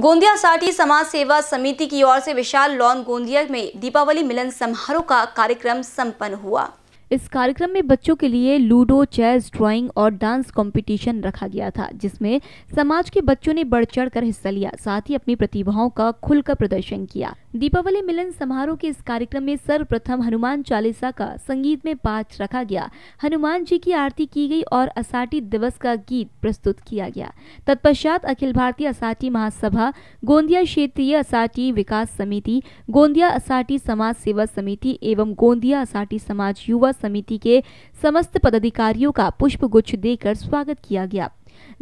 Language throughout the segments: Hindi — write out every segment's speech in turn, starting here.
गोंदिया साठी समाज सेवा समिति की ओर से विशाल लॉन गोंदिया में दीपावली मिलन समारोह का कार्यक्रम संपन्न हुआ इस कार्यक्रम में बच्चों के लिए लूडो चेस ड्राइंग और डांस कंपटीशन रखा गया था जिसमें समाज के बच्चों ने बढ़ चढ़ कर हिस्सा लिया साथ ही अपनी प्रतिभाओं का खुलकर प्रदर्शन किया दीपावली मिलन समारोह के इस कार्यक्रम में सर्वप्रथम हनुमान चालीसा का संगीत में पाठ रखा गया हनुमान जी की आरती की गई और असाटी दिवस का गीत प्रस्तुत किया गया तत्पश्चात अखिल भारतीय असाठी महासभा गोंदिया क्षेत्रीय असाटी विकास समिति गोंदिया असाटी समाज सेवा समिति एवं गोंदिया असाटी समाज युवा समिति के समस्त पदाधिकारियों का पुष्प गुच्छ देकर स्वागत किया गया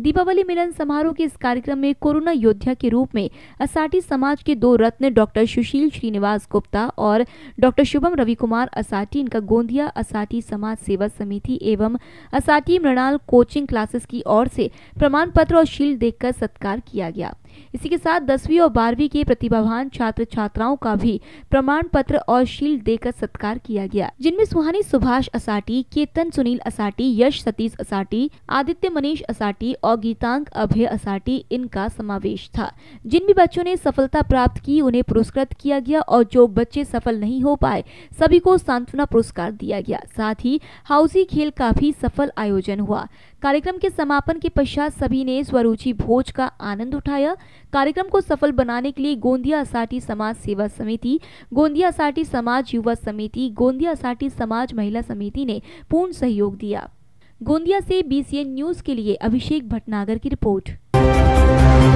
दीपावली मिलन समारोह के इस कार्यक्रम में कोरोना योद्धा के रूप में असाटी समाज के दो रत्न डॉक्टर सुशील श्रीनिवास गुप्ता और डॉक्टर शुभम रवि कुमार असाटी इनका गोंदिया असाटी समाज सेवा समिति एवं असाटी मृणाल कोचिंग क्लासेस की ओर से प्रमाण पत्र और शील्ड देखकर सत्कार किया गया इसी के साथ दसवीं और बारहवीं के प्रतिभावान छात्र छात्राओं का भी प्रमाण पत्र और शील्ड देकर सत्कार किया गया जिनमें सुहानी सुभाष असाटी केतन सुनील असाटी यश सतीश असाटी आदित्य मनीष असाटी और गीतांक अभय असाटी इनका समावेश था जिन भी बच्चों ने सफलता प्राप्त की उन्हें पुरस्कृत किया गया और जो बच्चे सफल नहीं हो पाए सभी को सांत्वना पुरस्कार दिया गया साथ ही हाउसी खेल का भी सफल आयोजन हुआ कार्यक्रम के समापन के पश्चात सभी ने स्वरुचि भोज का आनंद उठाया कार्यक्रम को सफल बनाने के लिए गोंदिया असाटी समाज सेवा समिति गोंदिया साठी समाज युवा समिति गोंदिया असाटी समाज महिला समिति ने पूर्ण सहयोग दिया गोंदिया से बीसीएन न्यूज के लिए अभिषेक भटनागर की रिपोर्ट